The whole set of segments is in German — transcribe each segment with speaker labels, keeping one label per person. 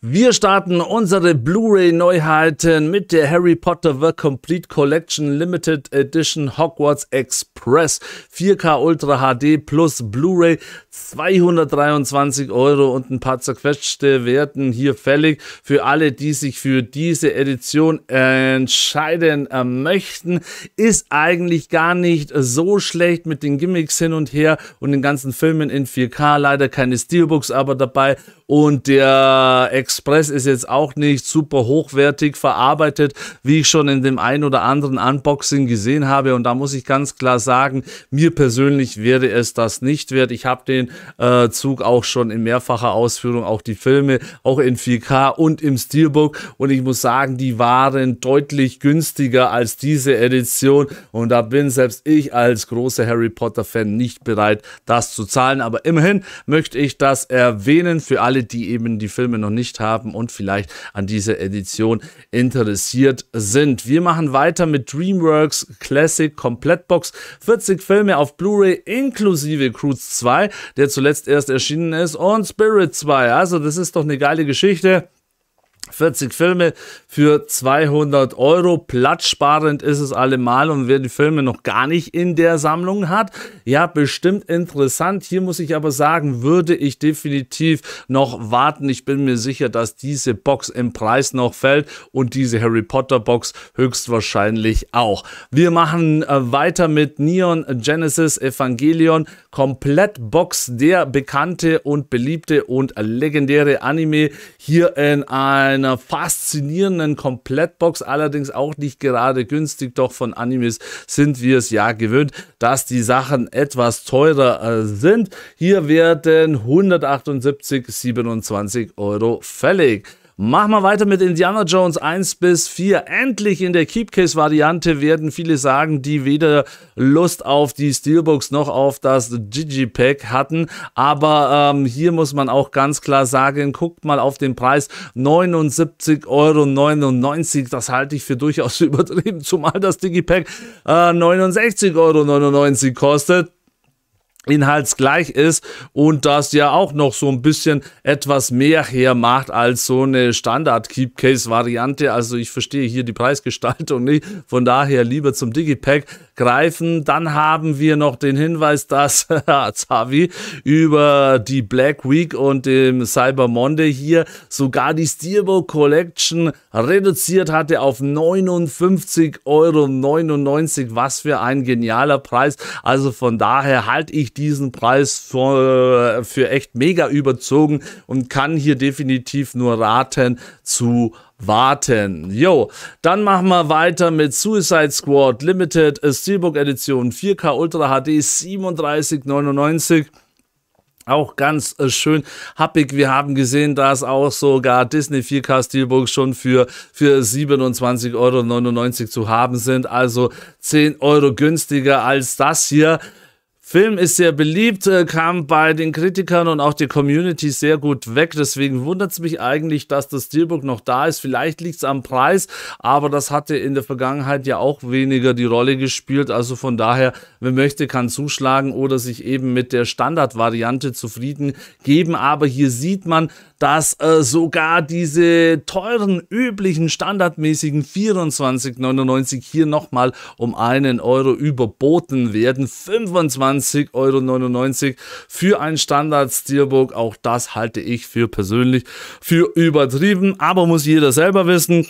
Speaker 1: Wir starten unsere Blu-ray-Neuheiten mit der Harry Potter The Complete Collection Limited Edition Hogwarts Express 4K Ultra HD plus Blu-ray 223 Euro und ein paar zerquetschte Werten hier fällig für alle, die sich für diese Edition entscheiden äh, möchten. Ist eigentlich gar nicht so schlecht mit den Gimmicks hin und her und den ganzen Filmen in 4K. Leider keine Steelbooks aber dabei und der Express Express ist jetzt auch nicht super hochwertig verarbeitet, wie ich schon in dem ein oder anderen Unboxing gesehen habe. Und da muss ich ganz klar sagen, mir persönlich wäre es das nicht wert. Ich habe den äh, Zug auch schon in mehrfacher Ausführung, auch die Filme, auch in 4K und im Steelbook. Und ich muss sagen, die waren deutlich günstiger als diese Edition. Und da bin selbst ich als großer Harry Potter-Fan nicht bereit, das zu zahlen. Aber immerhin möchte ich das erwähnen für alle, die eben die Filme noch nicht haben und vielleicht an dieser Edition interessiert sind. Wir machen weiter mit DreamWorks Classic Komplettbox. 40 Filme auf Blu-ray inklusive Cruise 2, der zuletzt erst erschienen ist, und Spirit 2. Also das ist doch eine geile Geschichte. 40 Filme für 200 Euro. Platzsparend ist es allemal und wer die Filme noch gar nicht in der Sammlung hat, ja, bestimmt interessant. Hier muss ich aber sagen, würde ich definitiv noch warten. Ich bin mir sicher, dass diese Box im Preis noch fällt und diese Harry Potter Box höchstwahrscheinlich auch. Wir machen äh, weiter mit Neon Genesis Evangelion. Komplett Box der bekannte und beliebte und legendäre Anime hier in ein einer faszinierenden Komplettbox, allerdings auch nicht gerade günstig, doch von Animes sind wir es ja gewöhnt, dass die Sachen etwas teurer äh, sind. Hier werden 178,27 Euro fällig. Machen wir weiter mit Indiana Jones 1 bis 4. Endlich in der Keepcase-Variante werden viele sagen, die weder Lust auf die Steelbooks noch auf das Gigi-Pack hatten. Aber ähm, hier muss man auch ganz klar sagen, guckt mal auf den Preis 79,99 Euro. Das halte ich für durchaus übertrieben, zumal das Digipack äh, 69,99 Euro kostet inhaltsgleich ist und das ja auch noch so ein bisschen etwas mehr hermacht als so eine Standard Keepcase Variante. Also ich verstehe hier die Preisgestaltung nicht. Von daher lieber zum Digipack greifen. Dann haben wir noch den Hinweis, dass Zavi über die Black Week und dem Cyber Monday hier sogar die Steelbook Collection reduziert hatte auf 59,99 Euro. Was für ein genialer Preis. Also von daher halte ich ich diesen Preis für, äh, für echt mega überzogen und kann hier definitiv nur raten zu warten. Jo, dann machen wir weiter mit Suicide Squad Limited äh, Steelbook Edition 4K Ultra HD 37,99 auch ganz äh, schön happig. Wir haben gesehen, dass auch sogar Disney 4K Steelbooks schon für, für 27,99 Euro zu haben sind. Also 10 Euro günstiger als das hier. Film ist sehr beliebt, äh, kam bei den Kritikern und auch der Community sehr gut weg. Deswegen wundert es mich eigentlich, dass das Steelbook noch da ist. Vielleicht liegt es am Preis, aber das hatte in der Vergangenheit ja auch weniger die Rolle gespielt. Also von daher, wer möchte, kann zuschlagen oder sich eben mit der Standardvariante zufrieden geben. Aber hier sieht man, dass äh, sogar diese teuren, üblichen, standardmäßigen 24,99 hier nochmal um einen Euro überboten werden. 25,99 Euro für ein Standard-Steelbook. Auch das halte ich für persönlich für übertrieben, aber muss jeder selber wissen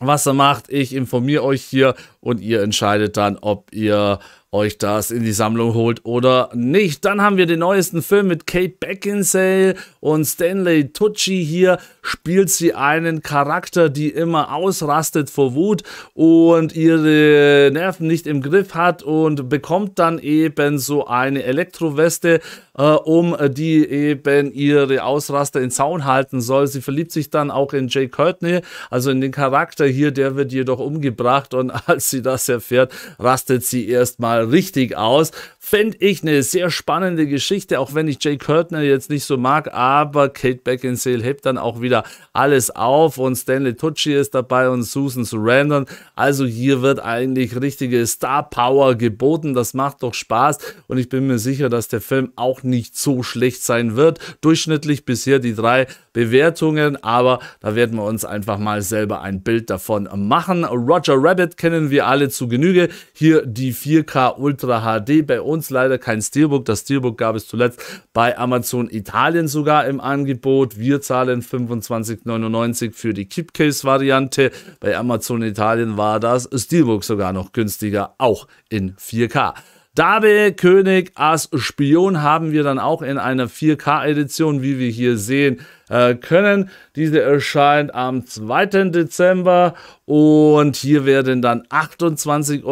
Speaker 1: was er macht. Ich informiere euch hier und ihr entscheidet dann, ob ihr euch das in die Sammlung holt oder nicht. Dann haben wir den neuesten Film mit Kate Beckinsale und Stanley Tucci hier. Spielt sie einen Charakter, die immer ausrastet vor Wut und ihre Nerven nicht im Griff hat und bekommt dann eben so eine Elektroweste, äh, um äh, die eben ihre Ausraster in Zaun halten soll. Sie verliebt sich dann auch in Jay Courtney, also in den Charakter hier, der wird jedoch umgebracht und als sie sie das erfährt, rastet sie erstmal richtig aus. Fände ich eine sehr spannende Geschichte, auch wenn ich Jay Curtner jetzt nicht so mag, aber Kate Beckinsale hebt dann auch wieder alles auf und Stanley Tucci ist dabei und Susan Sarandon. Also hier wird eigentlich richtige Star Power geboten. Das macht doch Spaß und ich bin mir sicher, dass der Film auch nicht so schlecht sein wird. Durchschnittlich bisher die drei Bewertungen, aber da werden wir uns einfach mal selber ein Bild davon machen. Roger Rabbit kennen wir alle zu Genüge. Hier die 4K Ultra HD bei uns uns leider kein Steelbook. Das Steelbook gab es zuletzt bei Amazon Italien sogar im Angebot. Wir zahlen 25,99 für die Keepcase-Variante. Bei Amazon Italien war das Steelbook sogar noch günstiger, auch in 4K. Dabe König, Ass, Spion haben wir dann auch in einer 4K-Edition, wie wir hier sehen. Äh, können. Diese erscheint am 2. Dezember und hier werden dann 28,99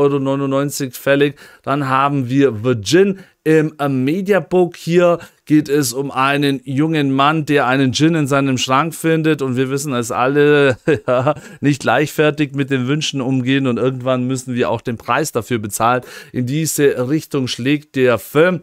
Speaker 1: Euro fällig. Dann haben wir Virgin im äh, Mediabook hier geht es um einen jungen Mann, der einen Gin in seinem Schrank findet und wir wissen, dass alle ja, nicht leichtfertig mit den Wünschen umgehen und irgendwann müssen wir auch den Preis dafür bezahlen. In diese Richtung schlägt der Film.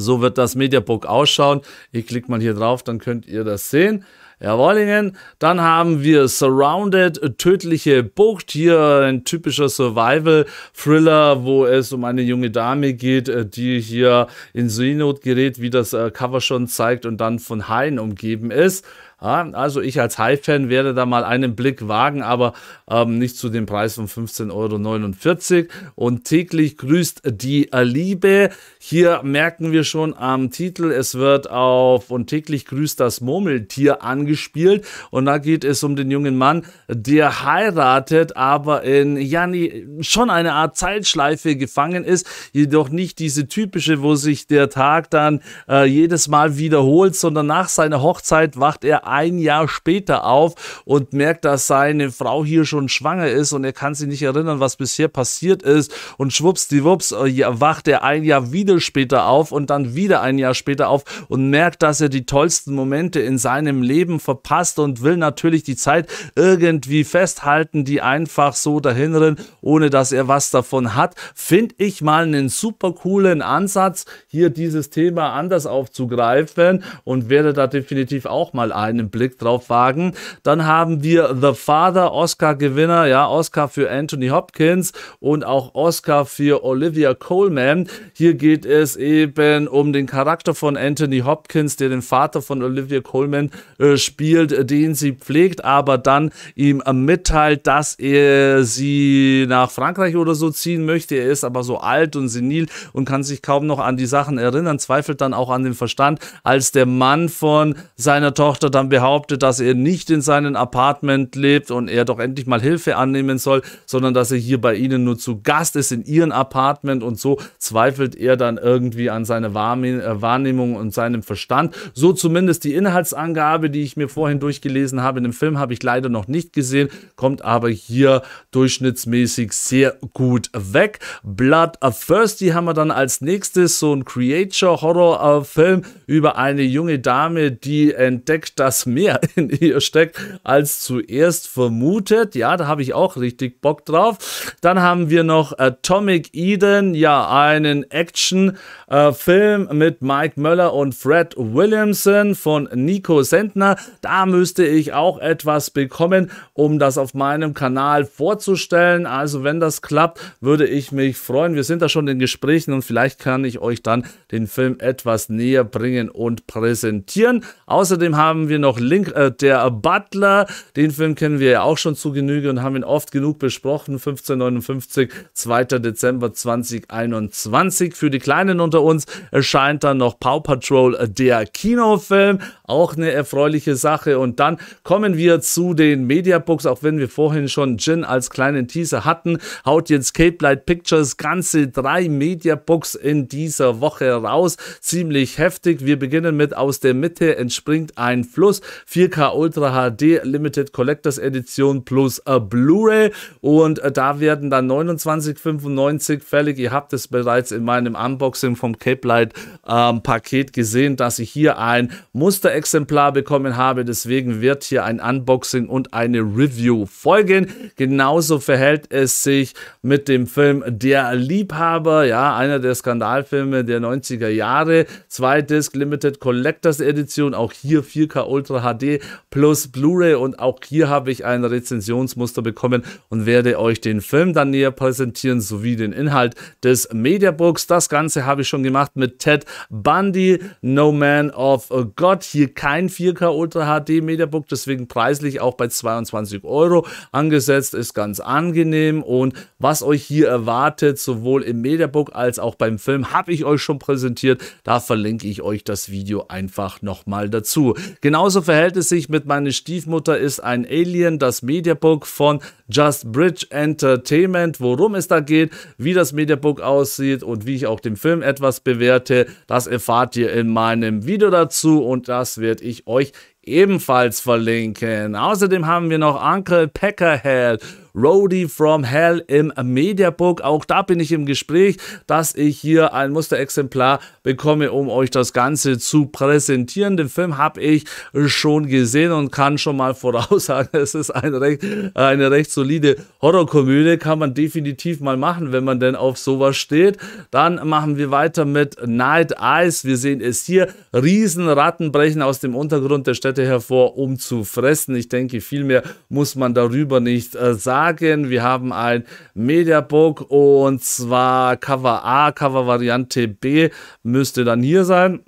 Speaker 1: So wird das Mediabook ausschauen. Ich klickt mal hier drauf, dann könnt ihr das sehen. Jawollingen. Dann haben wir Surrounded, tödliche Bucht. Hier ein typischer Survival-Thriller, wo es um eine junge Dame geht, äh, die hier in Seenot gerät, wie das äh, Cover schon zeigt, und dann von Haien umgeben ist. Ja, also ich als High-Fan werde da mal einen Blick wagen, aber ähm, nicht zu dem Preis von 15,49 Euro. Und täglich grüßt die äh, Liebe. Hier merken wir schon am Titel, es wird auf und täglich grüßt das Murmeltier angespielt. Und da geht es um den jungen Mann, der heiratet, aber in Jani schon eine Art Zeitschleife gefangen ist. Jedoch nicht diese typische, wo sich der Tag dann äh, jedes Mal wiederholt, sondern nach seiner Hochzeit wacht er ein Jahr später auf und merkt, dass seine Frau hier schon schwanger ist und er kann sich nicht erinnern, was bisher passiert ist. Und schwuppsdiwupps äh, wacht er ein Jahr wieder später auf und dann wieder ein Jahr später auf und merkt, dass er die tollsten Momente in seinem Leben verpasst und will natürlich die Zeit irgendwie festhalten, die einfach so dahinrennen, ohne dass er was davon hat. Finde ich mal einen super coolen Ansatz, hier dieses Thema anders aufzugreifen und werde da definitiv auch mal ein einen Blick drauf wagen. Dann haben wir The Father, Oscar-Gewinner, ja, Oscar für Anthony Hopkins und auch Oscar für Olivia Coleman. Hier geht es eben um den Charakter von Anthony Hopkins, der den Vater von Olivia Coleman äh, spielt, den sie pflegt, aber dann ihm äh, mitteilt, dass er sie nach Frankreich oder so ziehen möchte. Er ist aber so alt und senil und kann sich kaum noch an die Sachen erinnern, zweifelt dann auch an den Verstand, als der Mann von seiner Tochter dann behauptet, dass er nicht in seinem Apartment lebt und er doch endlich mal Hilfe annehmen soll, sondern dass er hier bei ihnen nur zu Gast ist in ihrem Apartment und so zweifelt er dann irgendwie an seiner äh, Wahrnehmung und seinem Verstand. So zumindest die Inhaltsangabe, die ich mir vorhin durchgelesen habe. In dem Film habe ich leider noch nicht gesehen, kommt aber hier durchschnittsmäßig sehr gut weg. Blood Thirsty haben wir dann als nächstes so ein Creature-Horror-Film äh, über eine junge Dame, die entdeckt, dass etwas mehr in ihr steckt als zuerst vermutet. Ja, da habe ich auch richtig Bock drauf. Dann haben wir noch Atomic Eden, ja, einen Action-Film mit Mike Möller und Fred Williamson von Nico Sentner. Da müsste ich auch etwas bekommen, um das auf meinem Kanal vorzustellen. Also, wenn das klappt, würde ich mich freuen. Wir sind da schon in Gesprächen und vielleicht kann ich euch dann den Film etwas näher bringen und präsentieren. Außerdem haben wir noch noch Link, äh, der Butler. Den Film kennen wir ja auch schon zu Genüge und haben ihn oft genug besprochen. 1559, 2. Dezember 2021. Für die Kleinen unter uns erscheint dann noch Paw Patrol, äh, der Kinofilm. Auch eine erfreuliche Sache. Und dann kommen wir zu den Mediabooks, auch wenn wir vorhin schon Gin als kleinen Teaser hatten, haut jetzt Cape Light Pictures ganze drei Mediabooks in dieser Woche raus. Ziemlich heftig. Wir beginnen mit Aus der Mitte entspringt ein Fluss Plus, 4K Ultra HD Limited Collectors Edition plus Blu-ray und äh, da werden dann 29,95 fällig. Ihr habt es bereits in meinem Unboxing vom Cape Light ähm, Paket gesehen, dass ich hier ein Musterexemplar bekommen habe. Deswegen wird hier ein Unboxing und eine Review folgen. Genauso verhält es sich mit dem Film Der Liebhaber, ja, einer der Skandalfilme der 90er Jahre. Zwei Disc Limited Collectors Edition, auch hier 4K Ultra Ultra HD plus Blu-ray und auch hier habe ich ein Rezensionsmuster bekommen und werde euch den Film dann näher präsentieren sowie den Inhalt des Mediabooks. Das Ganze habe ich schon gemacht mit Ted Bundy, No Man of God. Hier kein 4K Ultra HD Mediabook, deswegen preislich auch bei 22 Euro angesetzt, ist ganz angenehm und was euch hier erwartet, sowohl im Mediabook als auch beim Film, habe ich euch schon präsentiert. Da verlinke ich euch das Video einfach nochmal dazu. Genauso Genauso verhält es sich mit Meine Stiefmutter ist ein Alien, das Mediabook von Just Bridge Entertainment. Worum es da geht, wie das Mediabook aussieht und wie ich auch den Film etwas bewerte, das erfahrt ihr in meinem Video dazu und das werde ich euch ebenfalls verlinken. Außerdem haben wir noch Uncle Peckerhead Roadie from Hell im Mediabook. Auch da bin ich im Gespräch, dass ich hier ein Musterexemplar bekomme, um euch das Ganze zu präsentieren. Den Film habe ich schon gesehen und kann schon mal voraussagen, es ist ein recht, eine recht solide Horrorkomödie. Kann man definitiv mal machen, wenn man denn auf sowas steht. Dann machen wir weiter mit Night Eyes. Wir sehen es hier. Riesenratten brechen aus dem Untergrund der Städte hervor, um zu fressen. Ich denke, viel mehr muss man darüber nicht äh, sagen. Fragen. Wir haben ein Mediabook und zwar Cover A, Cover Variante B müsste dann hier sein.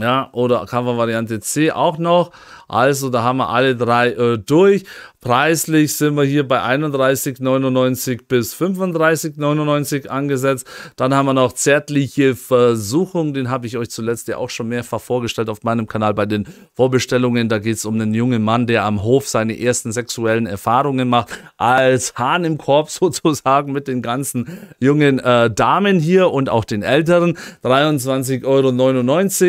Speaker 1: Ja, oder Cover-Variante C auch noch. Also, da haben wir alle drei äh, durch. Preislich sind wir hier bei 31,99 bis 35,99 angesetzt. Dann haben wir noch zärtliche Versuchung. Den habe ich euch zuletzt ja auch schon mehrfach vorgestellt auf meinem Kanal bei den Vorbestellungen. Da geht es um einen jungen Mann, der am Hof seine ersten sexuellen Erfahrungen macht. Als Hahn im Korb sozusagen mit den ganzen jungen äh, Damen hier und auch den Älteren. 23,99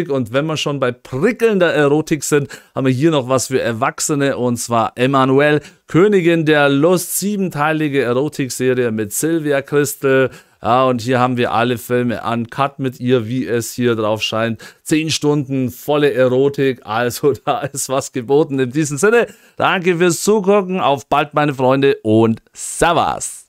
Speaker 1: Euro. Und wenn wir schon bei prickelnder Erotik sind, haben wir hier noch was für Erwachsene und zwar Emanuel, Königin der Lust, siebenteilige Erotikserie mit Sylvia Christel. Ja, und hier haben wir alle Filme uncut mit ihr, wie es hier drauf scheint. Zehn Stunden volle Erotik, also da ist was geboten. In diesem Sinne, danke fürs Zugucken, auf bald meine Freunde und Servus.